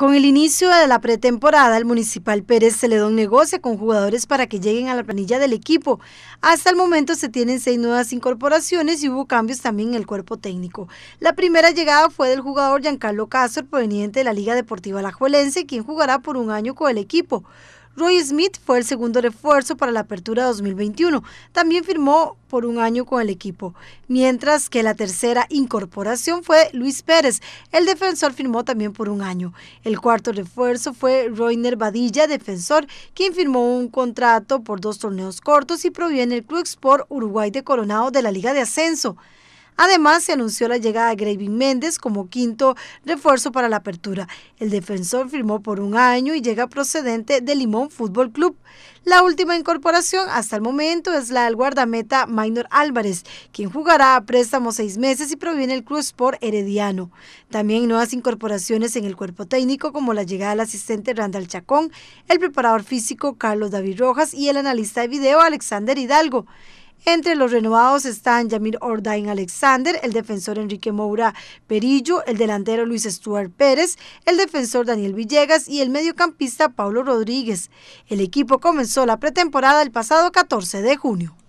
Con el inicio de la pretemporada, el Municipal Pérez Celedón negocia con jugadores para que lleguen a la planilla del equipo. Hasta el momento se tienen seis nuevas incorporaciones y hubo cambios también en el cuerpo técnico. La primera llegada fue del jugador Giancarlo Castro, proveniente de la Liga Deportiva Alajuelense, quien jugará por un año con el equipo. Roy Smith fue el segundo refuerzo para la apertura 2021. También firmó por un año con el equipo, mientras que la tercera incorporación fue Luis Pérez. El defensor firmó también por un año. El cuarto refuerzo fue Royner Badilla, defensor, quien firmó un contrato por dos torneos cortos y proviene del Club Sport Uruguay de Coronado de la Liga de Ascenso. Además, se anunció la llegada de Gravin Méndez como quinto refuerzo para la apertura. El defensor firmó por un año y llega procedente de Limón Fútbol Club. La última incorporación hasta el momento es la del guardameta Maynor Álvarez, quien jugará a préstamo seis meses y proviene del Cruz Sport Herediano. También nuevas incorporaciones en el cuerpo técnico como la llegada del asistente Randall Chacón, el preparador físico Carlos David Rojas y el analista de video Alexander Hidalgo. Entre los renovados están Yamir Ordain Alexander, el defensor Enrique Moura Perillo, el delantero Luis Stuart Pérez, el defensor Daniel Villegas y el mediocampista Pablo Rodríguez. El equipo comenzó la pretemporada el pasado 14 de junio.